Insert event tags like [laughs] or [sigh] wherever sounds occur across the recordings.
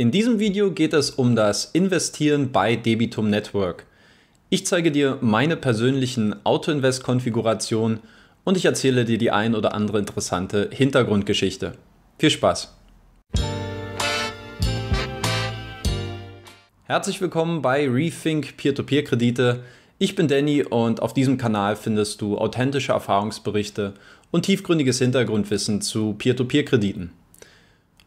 In diesem Video geht es um das Investieren bei Debitum Network. Ich zeige dir meine persönlichen Autoinvest-Konfigurationen und ich erzähle dir die ein oder andere interessante Hintergrundgeschichte. Viel Spaß! Herzlich willkommen bei Rethink Peer-to-Peer-Kredite. Ich bin Danny und auf diesem Kanal findest du authentische Erfahrungsberichte und tiefgründiges Hintergrundwissen zu Peer-to-Peer-Krediten.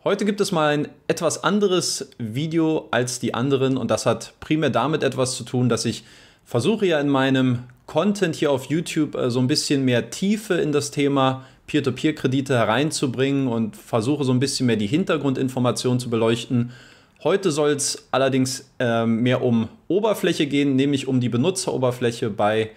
Heute gibt es mal ein etwas anderes Video als die anderen und das hat primär damit etwas zu tun, dass ich versuche ja in meinem Content hier auf YouTube äh, so ein bisschen mehr Tiefe in das Thema Peer-to-Peer-Kredite hereinzubringen und versuche so ein bisschen mehr die Hintergrundinformationen zu beleuchten. Heute soll es allerdings ähm, mehr um Oberfläche gehen, nämlich um die Benutzeroberfläche bei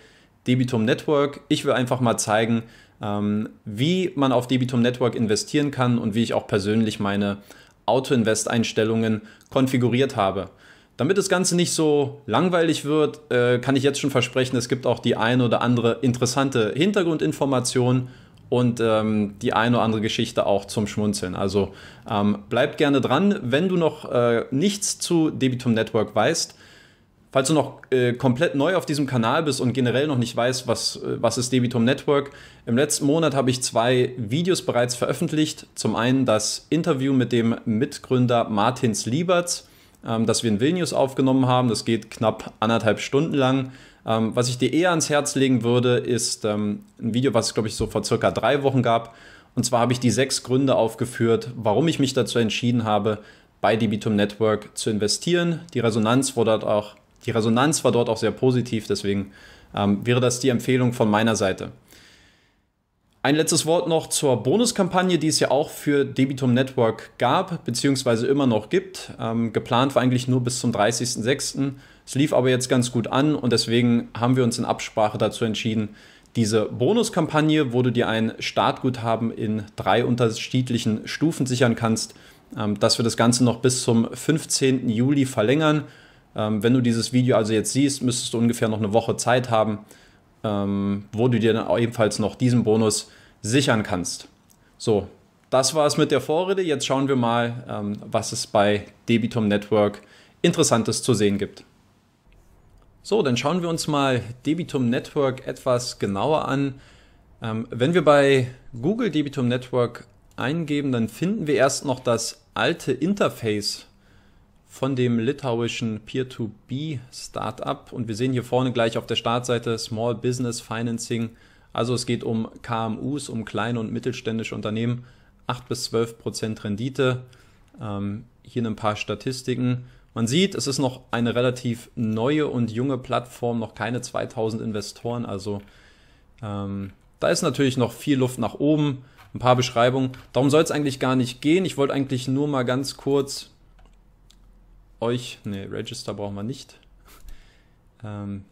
Debitum Network. Ich will einfach mal zeigen, ähm, wie man auf Debitum Network investieren kann und wie ich auch persönlich meine Auto-Invest-Einstellungen konfiguriert habe. Damit das Ganze nicht so langweilig wird, äh, kann ich jetzt schon versprechen, es gibt auch die eine oder andere interessante Hintergrundinformation und ähm, die eine oder andere Geschichte auch zum Schmunzeln. Also ähm, bleib gerne dran. Wenn du noch äh, nichts zu Debitum Network weißt, Falls du noch äh, komplett neu auf diesem Kanal bist und generell noch nicht weißt, was, äh, was ist Debitum Network, im letzten Monat habe ich zwei Videos bereits veröffentlicht. Zum einen das Interview mit dem Mitgründer Martins Lieberts, ähm, das wir in Vilnius aufgenommen haben. Das geht knapp anderthalb Stunden lang. Ähm, was ich dir eher ans Herz legen würde, ist ähm, ein Video, was es, glaube ich, so vor circa drei Wochen gab. Und zwar habe ich die sechs Gründe aufgeführt, warum ich mich dazu entschieden habe, bei Debitum Network zu investieren. Die Resonanz wurde dort auch die Resonanz war dort auch sehr positiv, deswegen ähm, wäre das die Empfehlung von meiner Seite. Ein letztes Wort noch zur Bonuskampagne, die es ja auch für Debitum Network gab, beziehungsweise immer noch gibt. Ähm, geplant war eigentlich nur bis zum 30.06. Es lief aber jetzt ganz gut an und deswegen haben wir uns in Absprache dazu entschieden, diese Bonuskampagne, wo du dir ein Startguthaben in drei unterschiedlichen Stufen sichern kannst, ähm, dass wir das Ganze noch bis zum 15. Juli verlängern ähm, wenn du dieses Video also jetzt siehst, müsstest du ungefähr noch eine Woche Zeit haben, ähm, wo du dir dann ebenfalls noch diesen Bonus sichern kannst. So, das war es mit der Vorrede. Jetzt schauen wir mal, ähm, was es bei Debitum Network Interessantes zu sehen gibt. So, dann schauen wir uns mal Debitum Network etwas genauer an. wenn wir bei Google Debitum Network eingeben, dann finden wir erst noch das alte Interface von dem litauischen Peer-to-B-Startup. Und wir sehen hier vorne gleich auf der Startseite Small Business Financing. Also es geht um KMUs, um kleine und mittelständische Unternehmen. 8 bis 12 Prozent Rendite. Ähm, hier ein paar Statistiken. Man sieht, es ist noch eine relativ neue und junge Plattform, noch keine 2000 Investoren. Also ähm, da ist natürlich noch viel Luft nach oben. Ein paar Beschreibungen. Darum soll es eigentlich gar nicht gehen. Ich wollte eigentlich nur mal ganz kurz euch, ne, Register brauchen wir nicht, [laughs] ähm,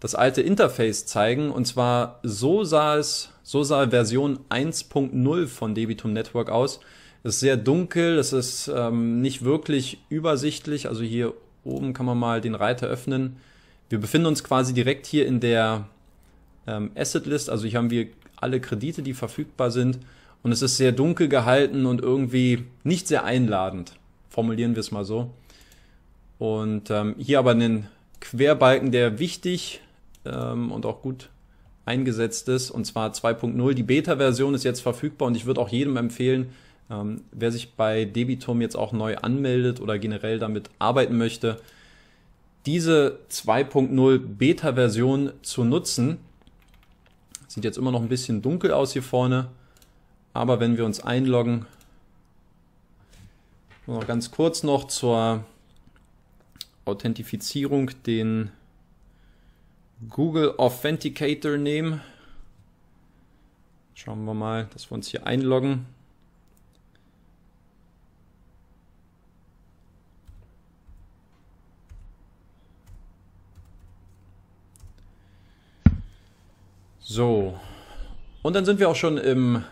das alte Interface zeigen. Und zwar so sah es, so sah Version 1.0 von Debitum Network aus. Es ist sehr dunkel, es ist ähm, nicht wirklich übersichtlich. Also hier oben kann man mal den Reiter öffnen. Wir befinden uns quasi direkt hier in der ähm, Asset List. Also hier haben wir alle Kredite, die verfügbar sind. Und es ist sehr dunkel gehalten und irgendwie nicht sehr einladend. Formulieren wir es mal so. Und ähm, hier aber einen Querbalken, der wichtig ähm, und auch gut eingesetzt ist, und zwar 2.0. Die Beta-Version ist jetzt verfügbar und ich würde auch jedem empfehlen, ähm, wer sich bei Debitum jetzt auch neu anmeldet oder generell damit arbeiten möchte, diese 2.0 Beta-Version zu nutzen. Sieht jetzt immer noch ein bisschen dunkel aus hier vorne, aber wenn wir uns einloggen, noch ganz kurz noch zur Authentifizierung den Google Authenticator nehmen. Schauen wir mal, dass wir uns hier einloggen. So, und dann sind wir auch schon im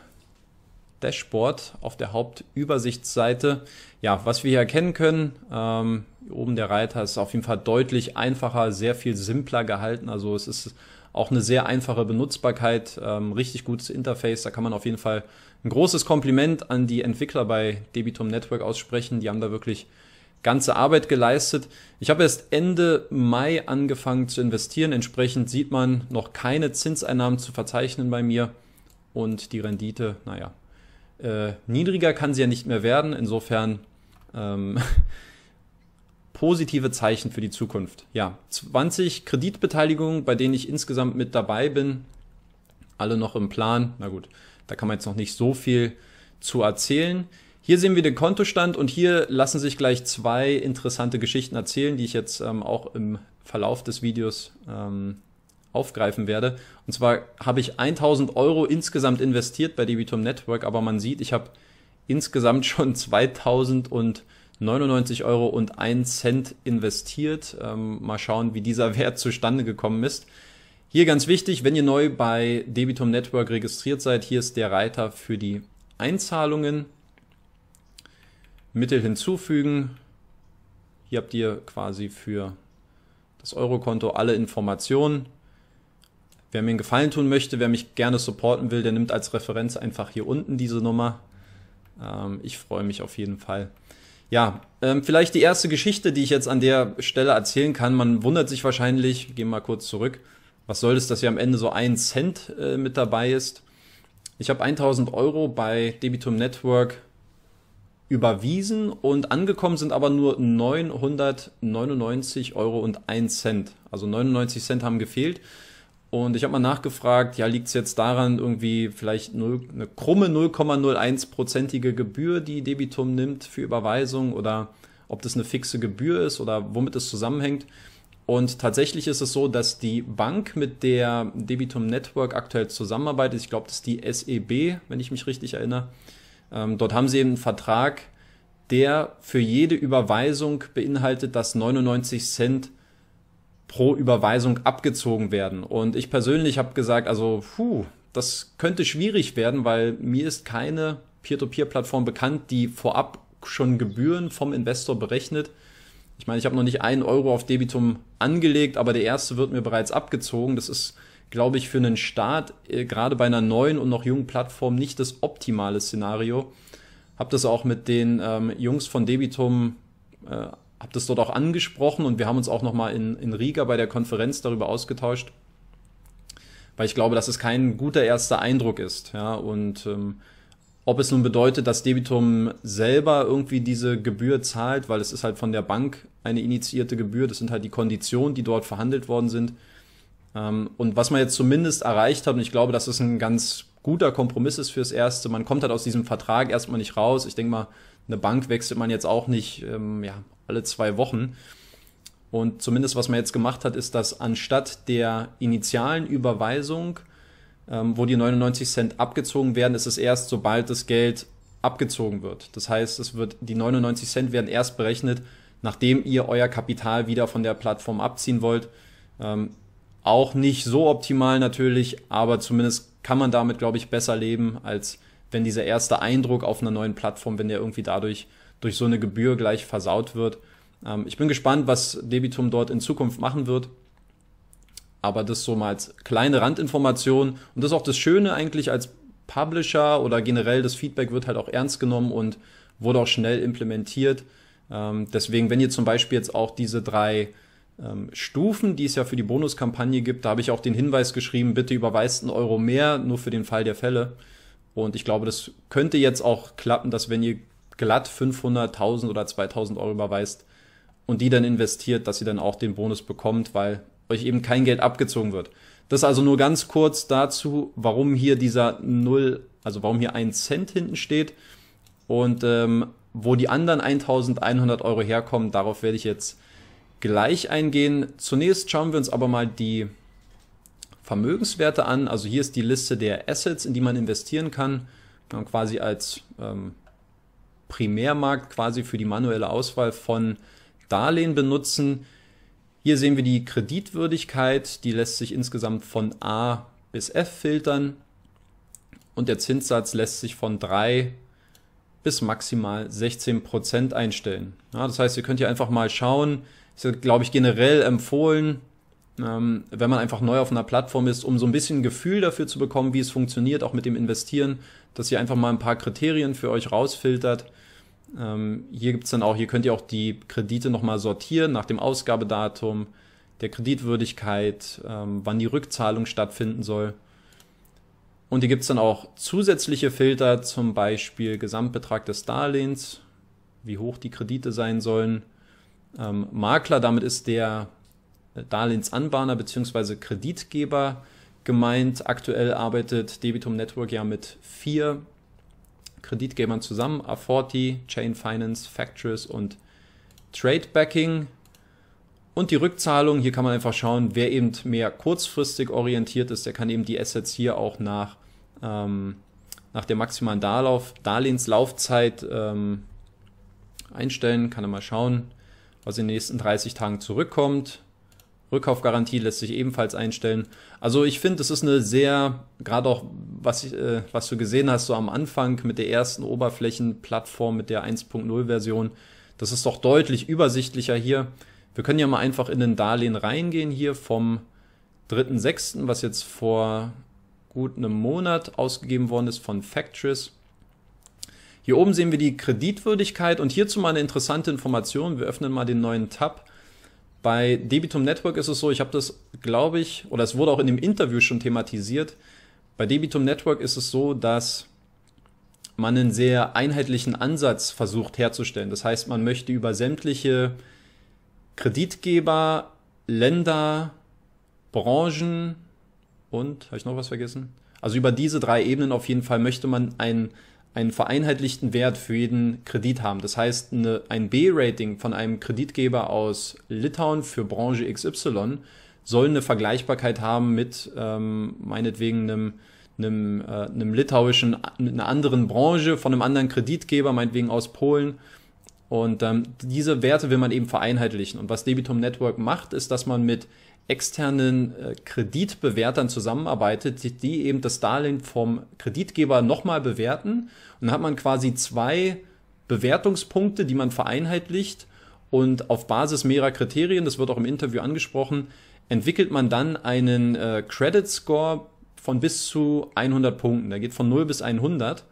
Dashboard auf der Hauptübersichtsseite. Ja, was wir hier erkennen können, ähm, oben der Reiter ist auf jeden Fall deutlich einfacher, sehr viel simpler gehalten. Also es ist auch eine sehr einfache Benutzbarkeit, ähm, richtig gutes Interface. Da kann man auf jeden Fall ein großes Kompliment an die Entwickler bei Debitum Network aussprechen. Die haben da wirklich ganze Arbeit geleistet. Ich habe erst Ende Mai angefangen zu investieren. Entsprechend sieht man noch keine Zinseinnahmen zu verzeichnen bei mir. Und die Rendite, naja, äh, niedriger kann sie ja nicht mehr werden. Insofern ähm, [laughs] positive Zeichen für die Zukunft. Ja, 20 Kreditbeteiligungen, bei denen ich insgesamt mit dabei bin, alle noch im Plan. Na gut, da kann man jetzt noch nicht so viel zu erzählen. Hier sehen wir den Kontostand und hier lassen sich gleich zwei interessante Geschichten erzählen, die ich jetzt ähm, auch im Verlauf des Videos ähm, aufgreifen werde. Und zwar habe ich 1000 Euro insgesamt investiert bei Debitum Network, aber man sieht, ich habe insgesamt schon 2000 und 99 Euro und 1 Cent investiert. Ähm, mal schauen, wie dieser [laughs] Wert zustande gekommen ist. Hier ganz wichtig, wenn ihr neu bei Debitum Network registriert seid, hier ist der Reiter für die Einzahlungen. Mittel hinzufügen. Hier habt ihr quasi für das Eurokonto alle Informationen. Wer mir einen Gefallen tun möchte, wer mich gerne supporten will, der nimmt als Referenz einfach hier unten diese Nummer. Ähm, ich freue mich auf jeden Fall. Ja, ähm, vielleicht die erste Geschichte, die ich jetzt an der Stelle erzählen kann. Man wundert sich wahrscheinlich, gehen mal kurz zurück, was soll das, dass hier am Ende so ein Cent äh, mit dabei ist. Ich habe 1000 Euro bei Debitum Network überwiesen und angekommen sind aber nur 999 Euro und 1 Cent. Also 99 Cent haben gefehlt. Und ich habe mal nachgefragt, ja, liegt es jetzt daran, irgendwie vielleicht 0, eine krumme 0,01-prozentige Gebühr, die Debitum nimmt für Überweisung oder ob das eine fixe Gebühr ist oder womit es zusammenhängt. Und tatsächlich ist es so, dass die Bank, mit der Debitum Network aktuell zusammenarbeitet, ich glaube, das ist die SEB, wenn ich mich richtig erinnere, ähm, dort haben sie eben einen Vertrag, der für jede Überweisung beinhaltet, dass 99 Cent pro Überweisung abgezogen werden. Und ich persönlich habe gesagt, also, puh, das könnte schwierig werden, weil mir ist keine Peer-to-Peer-Plattform bekannt, die vorab schon Gebühren vom Investor berechnet. Ich meine, ich habe noch nicht einen Euro auf Debitum angelegt, aber der erste wird mir bereits abgezogen. Das ist, glaube ich, für einen Start, äh, gerade bei einer neuen und noch jungen Plattform, nicht das optimale Szenario. Habe das auch mit den ähm, Jungs von Debitum äh, habe das dort auch angesprochen und wir haben uns auch nochmal in, in Riga bei der Konferenz darüber ausgetauscht, weil ich glaube, dass es kein guter erster Eindruck ist. Ja, und ähm, ob es nun bedeutet, dass Debitum selber irgendwie diese Gebühr zahlt, weil es ist halt von der Bank eine initiierte Gebühr, das sind halt die Konditionen, die dort verhandelt worden sind. Ähm, und was man jetzt zumindest erreicht hat, und ich glaube, dass es ein ganz guter Kompromiss ist fürs Erste. Man kommt halt aus diesem Vertrag erstmal nicht raus. Ich denke mal, eine Bank wechselt man jetzt auch nicht ähm, ja, alle zwei Wochen. Und zumindest was man jetzt gemacht hat, ist, dass anstatt der initialen Überweisung, ähm, wo die 99 Cent abgezogen werden, ist es erst, sobald das Geld abgezogen wird. Das heißt, es wird, die 99 Cent werden erst berechnet, nachdem ihr euer Kapital wieder von der Plattform abziehen wollt. Ähm, auch nicht so optimal natürlich, aber zumindest kann man damit, glaube ich, besser leben, als wenn dieser erste Eindruck auf einer neuen Plattform, wenn der irgendwie dadurch durch so eine Gebühr gleich versaut wird. Ähm, ich bin gespannt, was Debitum dort in Zukunft machen wird. Aber das so mal als kleine Randinformation. Und das ist auch das Schöne eigentlich als Publisher oder generell das Feedback wird halt auch ernst genommen und wurde auch schnell implementiert. Ähm, deswegen, wenn ihr zum Beispiel jetzt auch diese drei ähm, Stufen, die es ja für die Bonuskampagne gibt, da habe ich auch den Hinweis geschrieben, bitte überweist einen Euro mehr, nur für den Fall der Fälle. Und ich glaube, das könnte jetzt auch klappen, dass wenn ihr glatt 500.000 oder 2000 Euro überweist und die dann investiert, dass ihr dann auch den Bonus bekommt, weil euch eben kein Geld abgezogen wird. Das also nur ganz kurz dazu, warum hier dieser null, also warum hier ein Cent hinten steht und ähm, wo die anderen 1100 Euro herkommen, darauf werde ich jetzt gleich eingehen. Zunächst schauen wir uns aber mal die Vermögenswerte an. Also hier ist die Liste der Assets, in die man investieren kann. quasi als ähm, Primärmarkt quasi für die manuelle Auswahl von Darlehen benutzen. Hier sehen wir die Kreditwürdigkeit, die lässt sich insgesamt von A bis F filtern und der Zinssatz lässt sich von 3 bis maximal 16% Prozent einstellen. Ja, das heißt, ihr könnt hier einfach mal schauen, das ist, glaube ich, generell empfohlen, ähm, wenn man einfach neu auf einer Plattform ist, um so ein bisschen ein Gefühl dafür zu bekommen, wie es funktioniert, auch mit dem Investieren, dass ihr einfach mal ein paar Kriterien für euch rausfiltert. Ähm, hier gibt's dann auch, hier könnt ihr auch die Kredite nochmal sortieren nach dem Ausgabedatum, der Kreditwürdigkeit, ähm, wann die Rückzahlung stattfinden soll. Und hier gibt's dann auch zusätzliche Filter, zum Beispiel Gesamtbetrag des Darlehens, wie hoch die Kredite sein sollen. Ähm, Makler, damit ist der Darlehensanbahner beziehungsweise Kreditgeber gemeint. Aktuell arbeitet Debitum Network ja mit vier Kreditgebern zusammen, A40, Chain Finance, Factors und Trade Backing. Und die Rückzahlung, hier kann man einfach schauen, wer eben mehr kurzfristig orientiert ist, der kann eben die Assets hier auch nach, ähm, nach der maximalen Darlauf, Darlehenslaufzeit ähm, einstellen. Kann er mal schauen, was in den nächsten 30 Tagen zurückkommt. Rückkaufgarantie lässt sich ebenfalls einstellen. Also ich finde, es ist eine sehr, gerade auch was, ich, äh, was du gesehen hast, so am Anfang mit der ersten Oberflächenplattform, mit der 1.0-Version, das ist doch deutlich übersichtlicher hier. Wir können ja mal einfach in den Darlehen reingehen hier vom 3.6., was jetzt vor gut einem Monat ausgegeben worden ist von Factress. Hier oben sehen wir die Kreditwürdigkeit und hierzu mal eine interessante Information. Wir öffnen mal den neuen Tab bei Debitum Network ist es so, ich habe das, glaube ich, oder es wurde auch in dem Interview schon thematisiert. Bei Debitum Network ist es so, dass man einen sehr einheitlichen Ansatz versucht herzustellen. Das heißt, man möchte über sämtliche Kreditgeber, Länder, Branchen und, habe ich noch was vergessen? Also über diese drei Ebenen auf jeden Fall möchte man einen einen vereinheitlichten Wert für jeden Kredit haben. Das heißt, eine, ein B-Rating von einem Kreditgeber aus Litauen für Branche XY soll eine Vergleichbarkeit haben mit ähm, meinetwegen einem, einem, äh, einem litauischen, einer anderen Branche, von einem anderen Kreditgeber, meinetwegen aus Polen. Und ähm, diese Werte will man eben vereinheitlichen. Und was Debitum Network macht, ist, dass man mit externen äh, Kreditbewertern zusammenarbeitet, die eben das Darlehen vom Kreditgeber nochmal bewerten. Und dann hat man quasi zwei Bewertungspunkte, die man vereinheitlicht und auf Basis mehrerer Kriterien, das wird auch im Interview angesprochen, entwickelt man dann einen äh, Credit Score von bis zu 100 Punkten. Der geht von 0 bis 100.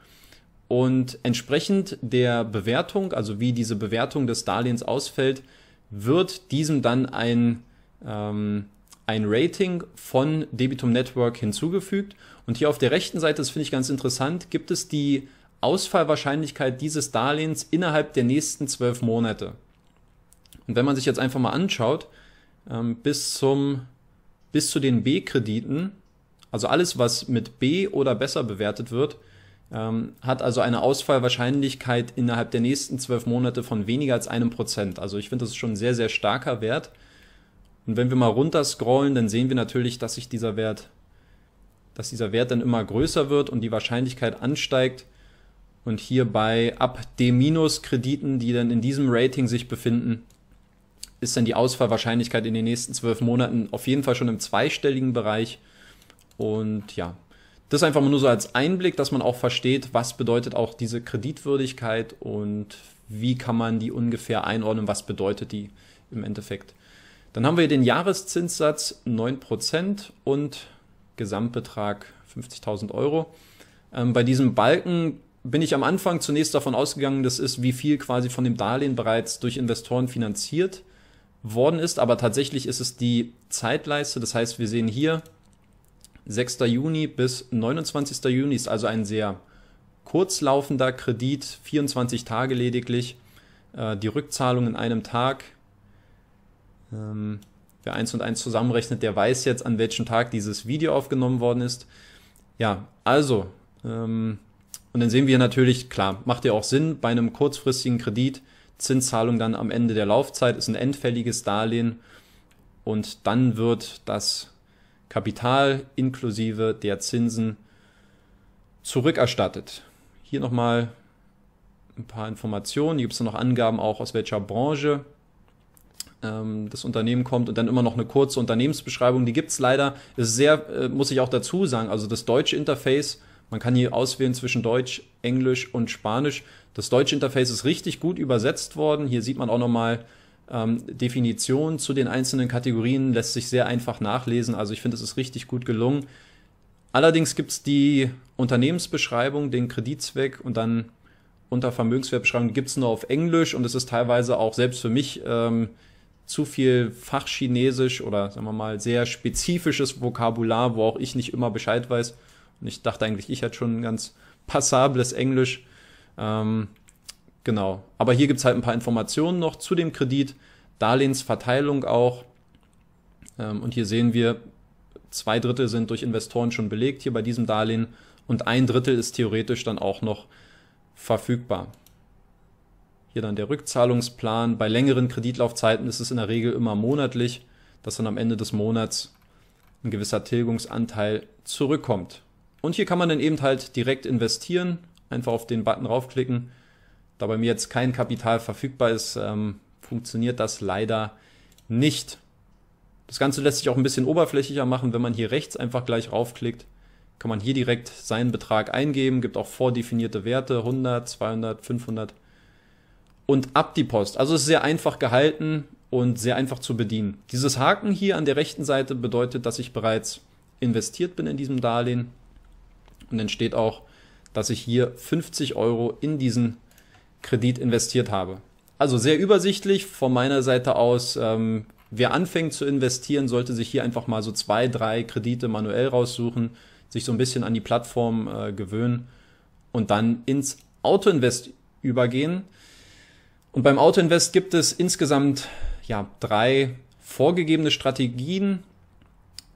Und entsprechend der Bewertung, also wie diese Bewertung des Darlehens ausfällt, wird diesem dann ein ähm, ein Rating von Debitum Network hinzugefügt. Und hier auf der rechten Seite, das finde ich ganz interessant, gibt es die Ausfallwahrscheinlichkeit dieses Darlehens innerhalb der nächsten zwölf Monate. Und wenn man sich jetzt einfach mal anschaut, ähm, bis zum, bis zu den B-Krediten, also alles, was mit B oder besser bewertet wird, ähm, hat also eine Ausfallwahrscheinlichkeit innerhalb der nächsten zwölf Monate von weniger als einem Prozent. Also ich finde, das ist schon ein sehr, sehr starker Wert. Und wenn wir mal runter scrollen, dann sehen wir natürlich, dass sich dieser Wert, dass dieser Wert dann immer größer wird und die Wahrscheinlichkeit ansteigt. Und hierbei ab D-Krediten, die dann in diesem Rating sich befinden, ist dann die Ausfallwahrscheinlichkeit in den nächsten zwölf Monaten auf jeden Fall schon im zweistelligen Bereich. Und ja, das einfach mal nur so als Einblick, dass man auch versteht, was bedeutet auch diese Kreditwürdigkeit und wie kann man die ungefähr einordnen, was bedeutet die im Endeffekt. Dann haben wir den Jahreszinssatz 9% und Gesamtbetrag 50.000 Euro. Ähm, bei diesem Balken bin ich am Anfang zunächst davon ausgegangen, das ist, wie viel quasi von dem Darlehen bereits durch Investoren finanziert worden ist, aber tatsächlich ist es die Zeitleiste. Das heißt, wir sehen hier 6. Juni bis 29. Juni ist also ein sehr kurzlaufender Kredit, 24 Tage lediglich. Äh, die Rückzahlung in einem Tag ähm, wer eins und eins zusammenrechnet, der weiß jetzt, an welchem Tag dieses Video aufgenommen worden ist. Ja, also, ähm, und dann sehen wir natürlich, klar, macht ja auch Sinn, bei einem kurzfristigen Kredit, Zinszahlung dann am Ende der Laufzeit, ist ein endfälliges Darlehen und dann wird das Kapital inklusive der Zinsen zurückerstattet. Hier nochmal ein paar Informationen, hier gibt es noch Angaben auch aus welcher Branche ähm, das Unternehmen kommt und dann immer noch eine kurze Unternehmensbeschreibung. Die gibt es leider. Ist sehr, äh, muss ich auch dazu sagen, also das deutsche Interface, man kann hier auswählen zwischen Deutsch, Englisch und Spanisch. Das deutsche Interface ist richtig gut übersetzt worden. Hier sieht man auch nochmal ähm, Definitionen zu den einzelnen Kategorien, lässt sich sehr einfach nachlesen. Also ich finde, es ist richtig gut gelungen. Allerdings gibt es die Unternehmensbeschreibung, den Kreditzweck und dann unter Vermögenswertbeschreibung gibt es nur auf Englisch und es ist teilweise auch selbst für mich ähm, zu viel Fachchinesisch oder sagen wir mal sehr spezifisches Vokabular, wo auch ich nicht immer Bescheid weiß. Und ich dachte eigentlich, ich hätte schon ein ganz passables Englisch. Ähm, genau. Aber hier gibt's halt ein paar Informationen noch zu dem Kredit, Darlehensverteilung auch. Ähm, und hier sehen wir, zwei Drittel sind durch Investoren schon belegt hier bei diesem Darlehen und ein Drittel ist theoretisch dann auch noch verfügbar. Hier dann der Rückzahlungsplan. Bei längeren Kreditlaufzeiten ist es in der Regel immer monatlich, dass dann am Ende des Monats ein gewisser Tilgungsanteil zurückkommt. Und hier kann man dann eben halt direkt investieren, einfach auf den Button raufklicken. Da bei mir jetzt kein Kapital verfügbar ist, ähm, funktioniert das leider nicht. Das Ganze lässt sich auch ein bisschen oberflächlicher machen, wenn man hier rechts einfach gleich raufklickt, kann man hier direkt seinen Betrag eingeben, gibt auch vordefinierte Werte, 100, 200, 500 und ab die Post. Also es ist sehr einfach gehalten und sehr einfach zu bedienen. Dieses Haken hier an der rechten Seite bedeutet, dass ich bereits investiert bin in diesem Darlehen. Und dann steht auch, dass ich hier 50 Euro in diesen Kredit investiert habe. Also sehr übersichtlich von meiner Seite aus. Ähm, wer anfängt zu investieren, sollte sich hier einfach mal so zwei, drei Kredite manuell raussuchen, sich so ein bisschen an die Plattform äh, gewöhnen und dann ins Autoinvest übergehen. Und beim Autoinvest gibt es insgesamt ja, drei vorgegebene Strategien,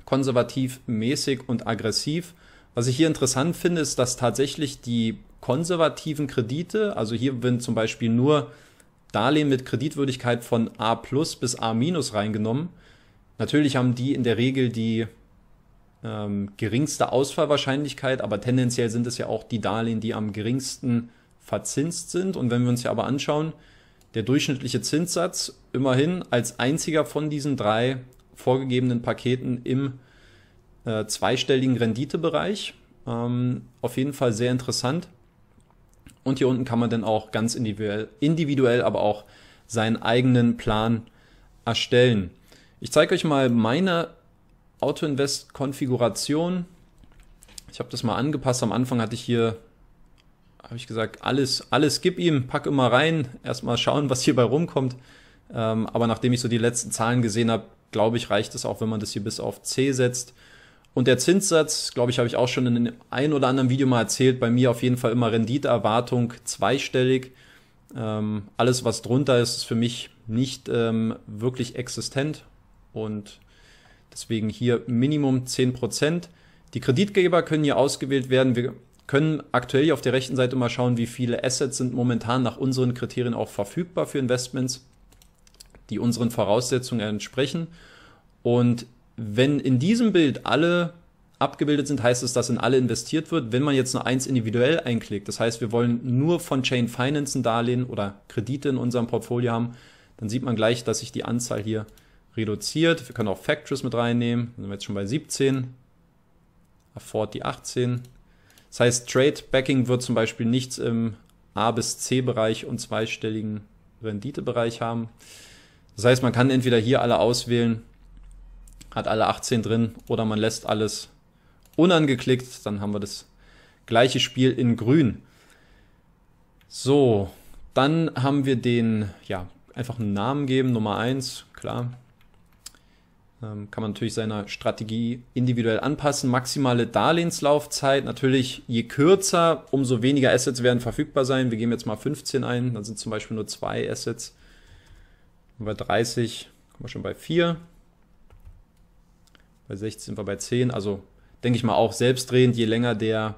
konservativ, mäßig und aggressiv. Was ich hier interessant finde, ist, dass tatsächlich die konservativen Kredite, also hier werden zum Beispiel nur Darlehen mit Kreditwürdigkeit von A plus bis A minus reingenommen. Natürlich haben die in der Regel die ähm, geringste Ausfallwahrscheinlichkeit, aber tendenziell sind es ja auch die Darlehen, die am geringsten verzinst sind. Und wenn wir uns hier aber anschauen, der durchschnittliche Zinssatz immerhin als einziger von diesen drei vorgegebenen Paketen im äh, zweistelligen Renditebereich. Ähm, auf jeden Fall sehr interessant. Und hier unten kann man dann auch ganz individuell, individuell aber auch seinen eigenen Plan erstellen. Ich zeige euch mal meine Autoinvest-Konfiguration. Ich habe das mal angepasst. Am Anfang hatte ich hier habe ich gesagt, alles, alles gib ihm, pack immer rein, erstmal schauen, was hierbei rumkommt. Ähm, aber nachdem ich so die letzten Zahlen gesehen habe, glaube ich, reicht es auch, wenn man das hier bis auf C setzt. Und der Zinssatz, glaube ich, habe ich auch schon in dem ein oder anderen Video mal erzählt, bei mir auf jeden Fall immer Renditeerwartung zweistellig. Ähm, alles, was drunter ist, ist für mich nicht ähm, wirklich existent und deswegen hier Minimum 10%. Die Kreditgeber können hier ausgewählt werden. Wir können aktuell auf der rechten Seite mal schauen, wie viele Assets sind momentan nach unseren Kriterien auch verfügbar für Investments, die unseren Voraussetzungen entsprechen. Und wenn in diesem Bild alle abgebildet sind, heißt es, dass in alle investiert wird. Wenn man jetzt nur eins individuell einklickt, das heißt, wir wollen nur von Chain Finance ein Darlehen oder Kredite in unserem Portfolio haben, dann sieht man gleich, dass sich die Anzahl hier reduziert. Wir können auch Factors mit reinnehmen, dann sind wir jetzt schon bei 17, Afford die 18, das heißt, Trade Backing wird zum Beispiel nichts im A bis C Bereich und zweistelligen Renditebereich haben. Das heißt, man kann entweder hier alle auswählen, hat alle 18 drin, oder man lässt alles unangeklickt, dann haben wir das gleiche Spiel in grün. So, dann haben wir den, ja, einfach einen Namen geben, Nummer eins, klar. Ähm, kann man natürlich seiner Strategie individuell anpassen. Maximale Darlehenslaufzeit, natürlich je kürzer, umso weniger Assets werden verfügbar sein. Wir geben jetzt mal 15 ein, dann sind zum Beispiel nur zwei Assets. Und bei 30 kommen wir schon bei 4. Bei 16 sind wir bei 10. Also denke ich mal auch selbstdrehend, je länger der,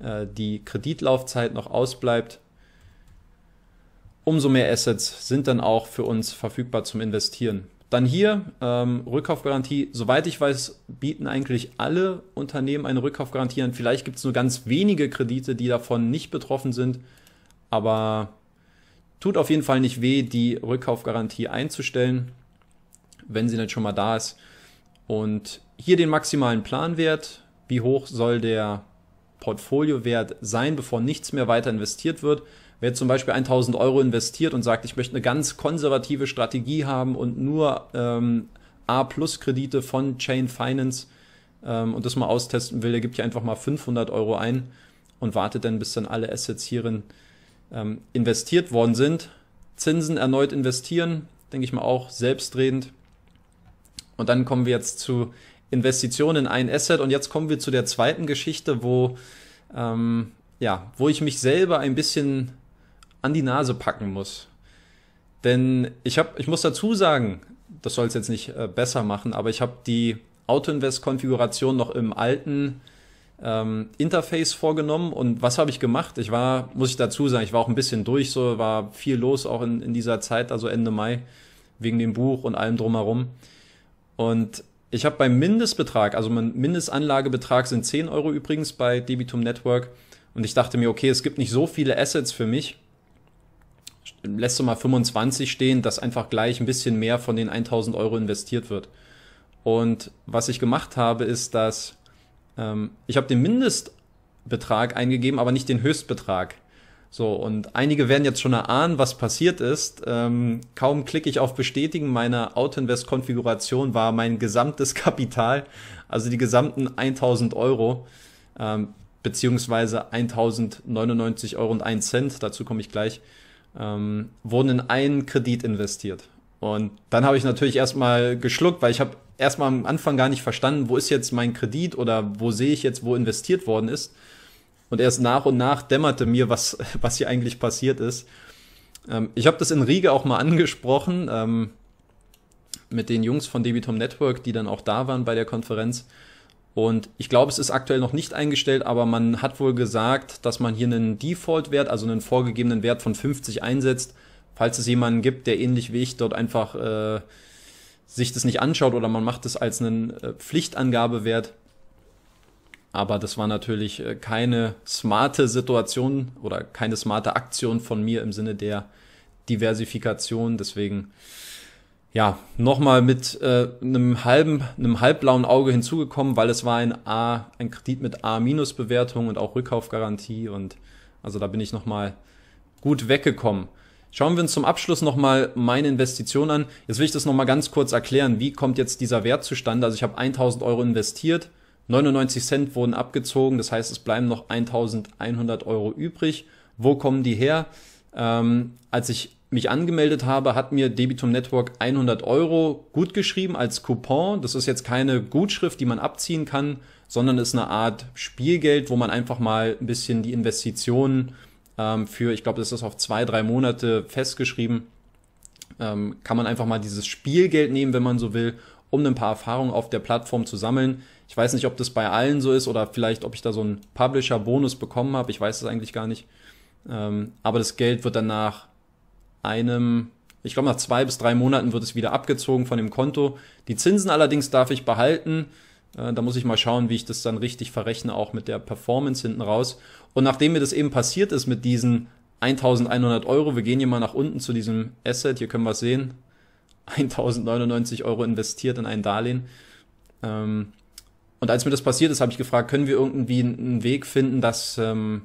äh, die Kreditlaufzeit noch ausbleibt, umso mehr Assets sind dann auch für uns verfügbar zum Investieren. Dann hier ähm, Rückkaufgarantie. Soweit ich weiß, bieten eigentlich alle Unternehmen eine Rückkaufgarantie an. Vielleicht gibt es nur ganz wenige Kredite, die davon nicht betroffen sind. Aber tut auf jeden Fall nicht weh, die Rückkaufgarantie einzustellen, wenn sie nicht schon mal da ist. Und hier den maximalen Planwert. Wie hoch soll der Portfoliowert sein, bevor nichts mehr weiter investiert wird? Wer zum Beispiel 1000 Euro investiert und sagt, ich möchte eine ganz konservative Strategie haben und nur ähm, A-Plus-Kredite von Chain Finance ähm, und das mal austesten will, der gibt hier einfach mal 500 Euro ein und wartet dann, bis dann alle Assets hierin ähm, investiert worden sind. Zinsen erneut investieren, denke ich mal auch selbstredend. Und dann kommen wir jetzt zu Investitionen in ein Asset und jetzt kommen wir zu der zweiten Geschichte, wo ähm, ja, wo ich mich selber ein bisschen an die Nase packen muss. Denn ich habe, ich muss dazu sagen, das soll es jetzt nicht äh, besser machen, aber ich habe die autoinvest konfiguration noch im alten ähm, Interface vorgenommen und was habe ich gemacht? Ich war, muss ich dazu sagen, ich war auch ein bisschen durch, so war viel los auch in, in dieser Zeit, also Ende Mai, wegen dem Buch und allem drumherum. Und ich habe beim Mindestbetrag, also mein Mindestanlagebetrag sind 10 Euro übrigens bei Debitum Network und ich dachte mir, okay, es gibt nicht so viele Assets für mich lässt du mal 25 stehen, dass einfach gleich ein bisschen mehr von den 1000 Euro investiert wird. Und was ich gemacht habe, ist, dass ähm, ich habe den Mindestbetrag eingegeben, aber nicht den Höchstbetrag. So, und einige werden jetzt schon erahnen, was passiert ist. Ähm, kaum klicke ich auf Bestätigen meiner Autoinvest-Konfiguration, war mein gesamtes [laughs] Kapital, also die gesamten 1000 Euro, ähm, beziehungsweise 1099 Euro und 1 Cent, dazu komme ich gleich, ähm, wurden in einen Kredit investiert. Und dann habe ich natürlich erstmal geschluckt, weil ich habe erstmal am Anfang gar nicht verstanden, wo ist jetzt mein Kredit oder wo sehe ich jetzt, wo investiert worden ist. Und erst nach und nach dämmerte mir, was, [laughs] was hier eigentlich passiert ist. Ähm, ich habe das in Riege auch mal angesprochen ähm, mit den Jungs von Debitom Network, die dann auch da waren bei der Konferenz. Und ich glaube, es ist aktuell noch nicht eingestellt, aber man hat wohl gesagt, dass man hier einen Default-Wert, also einen vorgegebenen Wert von 50 einsetzt, falls es jemanden gibt, der ähnlich wie ich dort einfach äh, sich das nicht anschaut oder man macht es als einen äh, Pflichtangabewert. Aber das war natürlich äh, keine smarte Situation oder keine smarte Aktion von mir im Sinne der Diversifikation. Deswegen ja, nochmal mit äh, einem halben, einem halbblauen Auge hinzugekommen, weil es war ein A, ein Kredit mit A-Bewertung und auch Rückkaufgarantie und also da bin ich nochmal gut weggekommen. Schauen wir uns zum Abschluss nochmal meine Investition an. Jetzt will ich das nochmal ganz kurz erklären. Wie kommt jetzt dieser Wert zustande? Also ich habe 1000 Euro investiert, 99 Cent wurden abgezogen, das heißt es bleiben noch 1100 Euro übrig. Wo kommen die her? Ähm, als ich mich angemeldet habe, hat mir Debitum Network 100 Euro gut als Coupon. Das ist jetzt keine Gutschrift, die man abziehen kann, sondern ist eine Art Spielgeld, wo man einfach mal ein bisschen die Investitionen ähm, für, ich glaube, das ist auf zwei, drei Monate festgeschrieben, ähm, kann man einfach mal dieses Spielgeld nehmen, wenn man so will, um ein paar Erfahrungen auf der Plattform zu sammeln. Ich weiß nicht, ob das bei allen so ist oder vielleicht, ob ich da so einen Publisher-Bonus bekommen habe. Ich weiß es eigentlich gar nicht. Ähm, aber das Geld wird danach einem, ich glaube nach zwei bis drei Monaten wird es wieder abgezogen von dem Konto. Die Zinsen allerdings darf ich behalten. Äh, da muss ich mal schauen, wie ich das dann richtig verrechne, auch mit der Performance hinten raus. Und nachdem mir das eben passiert ist mit diesen 1100 Euro, wir gehen hier mal nach unten zu diesem Asset, hier können wir es sehen, 1099 [laughs] Euro investiert in ein Darlehen. Ähm, und als mir das passiert ist, habe ich gefragt, können wir irgendwie einen Weg finden, dass ähm,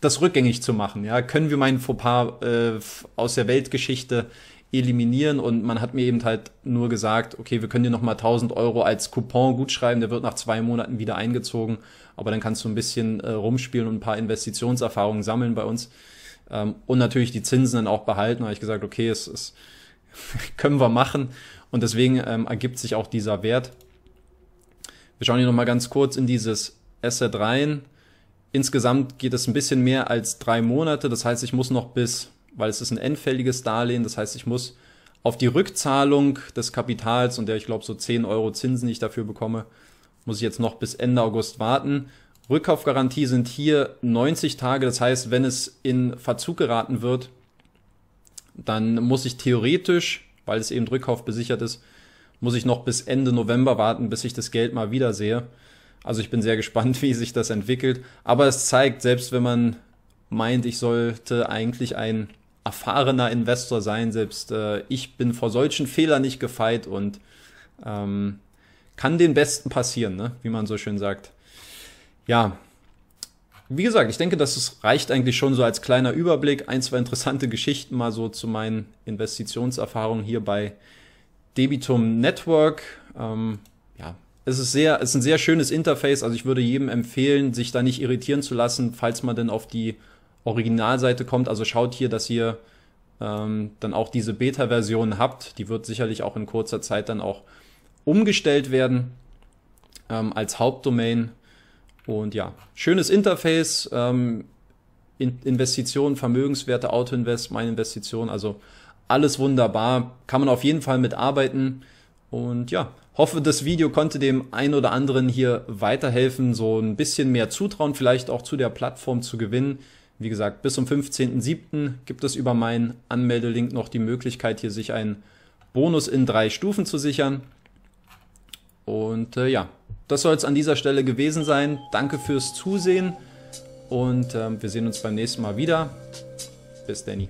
das rückgängig zu machen. Ja, können wir meinen Fauxpas äh, aus der Weltgeschichte eliminieren und man hat mir eben halt nur gesagt, okay, wir können dir nochmal 1000 Euro als Coupon gut schreiben, der wird nach zwei Monaten wieder eingezogen, aber dann kannst du ein bisschen äh, rumspielen und ein paar Investitionserfahrungen sammeln bei uns ähm, und natürlich die Zinsen dann auch behalten. Da habe ich gesagt, okay, es, es [laughs] können wir machen und deswegen ähm, ergibt sich auch dieser Wert. Wir schauen hier nochmal ganz kurz in dieses Asset rein. Insgesamt geht es ein bisschen mehr als drei Monate. Das heißt, ich muss noch bis, weil es ist ein endfälliges Darlehen, das heißt, ich muss auf die Rückzahlung des Kapitals und der, ich glaube, so 10 Euro Zinsen, die ich dafür bekomme, muss ich jetzt noch bis Ende August warten. Rückkaufgarantie sind hier 90 Tage. Das heißt, wenn es in Verzug geraten wird, dann muss ich theoretisch, weil es eben Rückkauf besichert ist, muss ich noch bis Ende November warten, bis ich das Geld mal wiedersehe. Also ich bin sehr gespannt, [laughs] wie sich das entwickelt. Aber es zeigt, selbst wenn man meint, ich sollte eigentlich ein erfahrener Investor sein, selbst äh, ich bin vor solchen Fehlern nicht gefeit und ähm, kann den Besten passieren, ne? wie man so schön sagt. Ja, wie gesagt, ich denke, das reicht eigentlich schon so als kleiner Überblick. Ein, zwei interessante Geschichten mal so zu meinen Investitionserfahrungen hier bei Debitum Network. Ähm, es ist sehr, es ist ein sehr schönes Interface. Also ich würde jedem empfehlen, sich da nicht irritieren zu lassen, falls man denn auf die Originalseite kommt. Also schaut hier, dass ihr ähm, dann auch diese Beta-Version habt. Die wird sicherlich auch in kurzer Zeit dann auch umgestellt werden ähm, als Hauptdomain. Und ja, schönes Interface. Ähm, in Investitionen, Vermögenswerte, Autoinvest, meine Investition, also alles wunderbar. Kann man auf jeden Fall mitarbeiten. arbeiten und ja, hoffe, das Video konnte dem einen oder anderen hier weiterhelfen, so ein bisschen mehr Zutrauen vielleicht auch zu der Plattform zu gewinnen. Wie gesagt, bis zum 15.07. gibt es über meinen Anmeldelink noch die Möglichkeit, hier sich einen Bonus in drei Stufen zu sichern. Und äh, ja, das soll es an dieser Stelle gewesen sein. Danke fürs Zusehen und äh, wir sehen uns beim nächsten Mal wieder. Bis Danny.